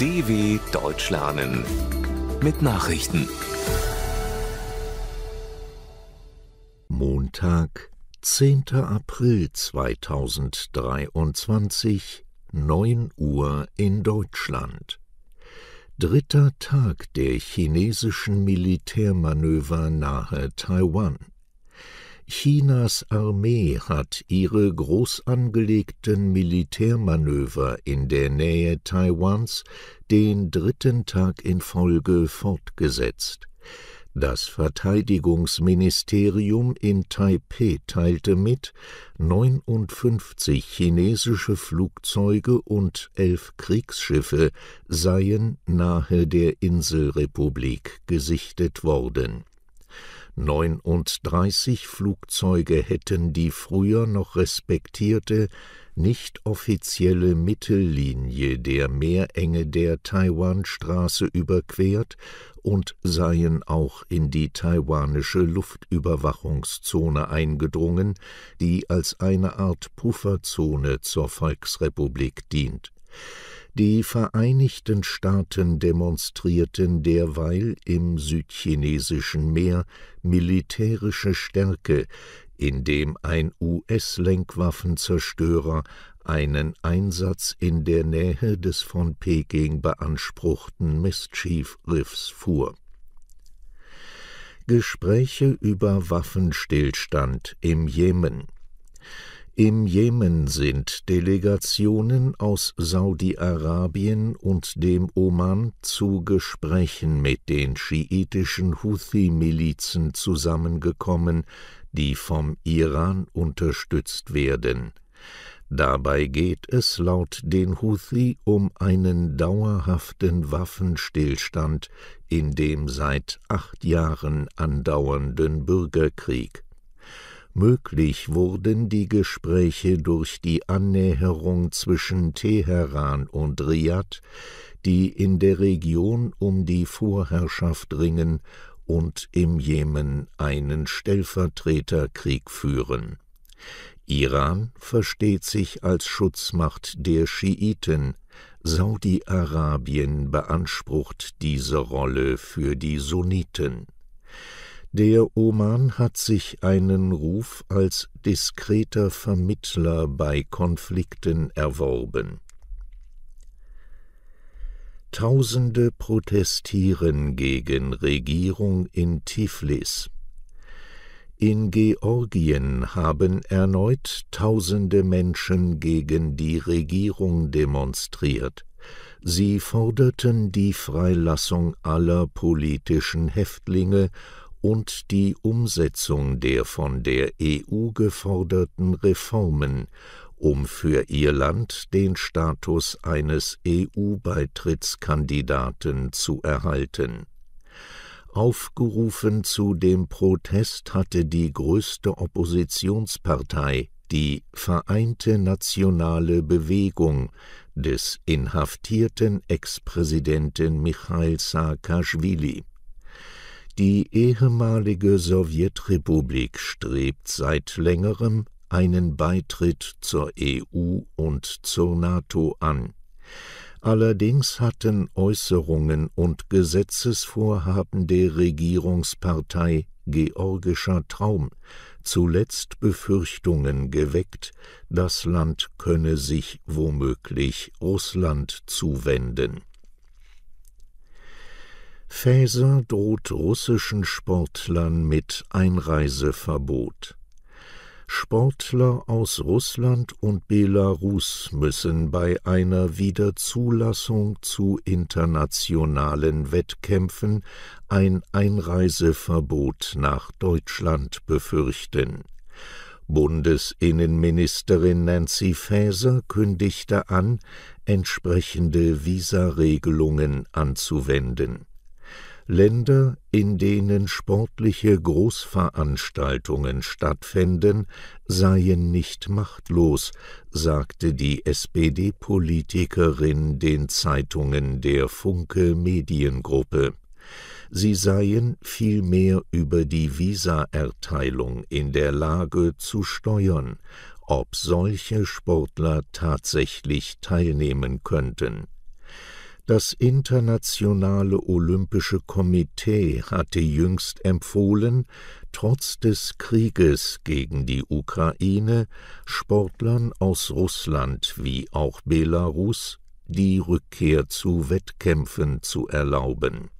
DW Deutsch lernen mit Nachrichten. Montag, 10. April 2023, 9 Uhr in Deutschland. Dritter Tag der chinesischen Militärmanöver nahe Taiwan. Chinas Armee hat ihre groß angelegten Militärmanöver in der Nähe Taiwans den dritten Tag in Folge fortgesetzt. Das Verteidigungsministerium in Taipeh teilte mit, 59 chinesische Flugzeuge und elf Kriegsschiffe seien nahe der Inselrepublik gesichtet worden. 39 Flugzeuge hätten die früher noch respektierte, nicht offizielle Mittellinie der Meerenge der Taiwanstraße überquert und seien auch in die taiwanische Luftüberwachungszone eingedrungen, die als eine Art Pufferzone zur Volksrepublik dient. Die Vereinigten Staaten demonstrierten derweil im südchinesischen Meer militärische Stärke, indem ein US-Lenkwaffenzerstörer einen Einsatz in der Nähe des von Peking beanspruchten Mischief-Riffs fuhr. Gespräche über Waffenstillstand im Jemen im Jemen sind Delegationen aus Saudi-Arabien und dem Oman zu Gesprächen mit den schiitischen Houthi-Milizen zusammengekommen, die vom Iran unterstützt werden. Dabei geht es laut den Houthi um einen dauerhaften Waffenstillstand in dem seit acht Jahren andauernden Bürgerkrieg Möglich wurden die Gespräche durch die Annäherung zwischen Teheran und Riyadh, die in der Region um die Vorherrschaft ringen und im Jemen einen Stellvertreterkrieg führen. Iran versteht sich als Schutzmacht der Schiiten, Saudi-Arabien beansprucht diese Rolle für die Sunniten. Der Oman hat sich einen Ruf als diskreter Vermittler bei Konflikten erworben. Tausende protestieren gegen Regierung in Tiflis. In Georgien haben erneut Tausende Menschen gegen die Regierung demonstriert. Sie forderten die Freilassung aller politischen Häftlinge und die Umsetzung der von der EU geforderten Reformen, um für ihr Land den Status eines EU-Beitrittskandidaten zu erhalten. Aufgerufen zu dem Protest hatte die größte Oppositionspartei, die Vereinte Nationale Bewegung des inhaftierten Ex-Präsidenten Michail Saakaschwili. Die ehemalige Sowjetrepublik strebt seit längerem einen Beitritt zur EU und zur NATO an. Allerdings hatten Äußerungen und Gesetzesvorhaben der Regierungspartei Georgischer Traum zuletzt Befürchtungen geweckt, das Land könne sich womöglich Russland zuwenden Faeser droht russischen Sportlern mit Einreiseverbot. Sportler aus Russland und Belarus müssen bei einer Wiederzulassung zu internationalen Wettkämpfen ein Einreiseverbot nach Deutschland befürchten. Bundesinnenministerin Nancy Faeser kündigte an, entsprechende Visaregelungen anzuwenden. Länder, in denen sportliche Großveranstaltungen stattfänden, seien nicht machtlos, sagte die SPD-Politikerin den Zeitungen der Funke Mediengruppe. Sie seien vielmehr über die Visaerteilung in der Lage zu steuern, ob solche Sportler tatsächlich teilnehmen könnten das Internationale Olympische Komitee hatte jüngst empfohlen, trotz des Krieges gegen die Ukraine Sportlern aus Russland wie auch Belarus die Rückkehr zu Wettkämpfen zu erlauben.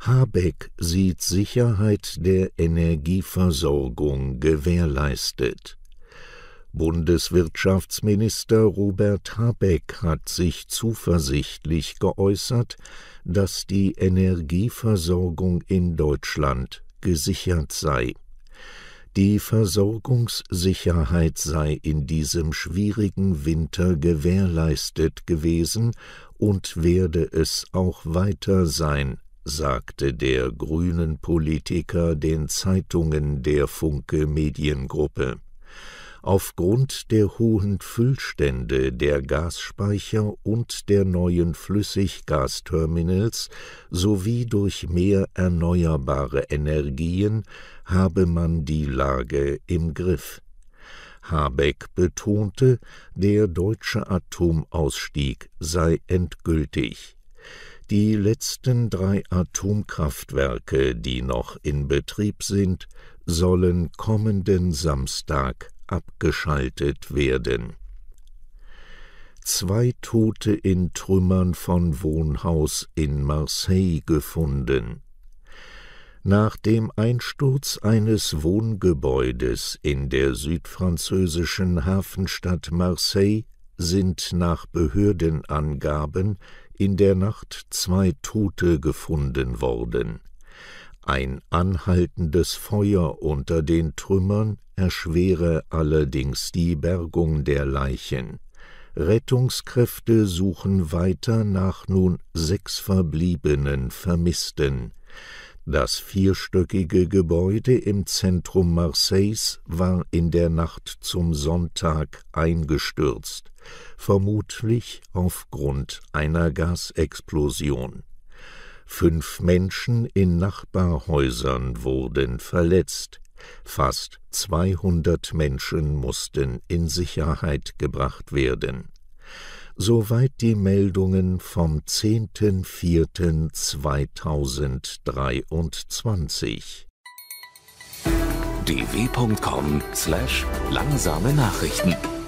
Habeck sieht Sicherheit der Energieversorgung gewährleistet. Bundeswirtschaftsminister Robert Habeck hat sich zuversichtlich geäußert, dass die Energieversorgung in Deutschland gesichert sei. Die Versorgungssicherheit sei in diesem schwierigen Winter gewährleistet gewesen und werde es auch weiter sein, sagte der grünen Politiker den Zeitungen der Funke Mediengruppe. Aufgrund der hohen Füllstände der Gasspeicher und der neuen Flüssiggasterminals sowie durch mehr erneuerbare Energien habe man die Lage im Griff. Habeck betonte, der deutsche Atomausstieg sei endgültig. Die letzten drei Atomkraftwerke, die noch in Betrieb sind, sollen kommenden Samstag abgeschaltet werden. Zwei Tote in Trümmern von Wohnhaus in Marseille gefunden. Nach dem Einsturz eines Wohngebäudes in der südfranzösischen Hafenstadt Marseille sind nach Behördenangaben in der Nacht zwei Tote gefunden worden. Ein anhaltendes Feuer unter den Trümmern erschwere allerdings die Bergung der Leichen. Rettungskräfte suchen weiter nach nun sechs verbliebenen Vermissten. Das vierstöckige Gebäude im Zentrum Marseilles war in der Nacht zum Sonntag eingestürzt, vermutlich aufgrund einer Gasexplosion. Fünf Menschen in Nachbarhäusern wurden verletzt, Fast 200 Menschen mussten in Sicherheit gebracht werden. Soweit die Meldungen vom 10.04.2023. dw.com/langsame Nachrichten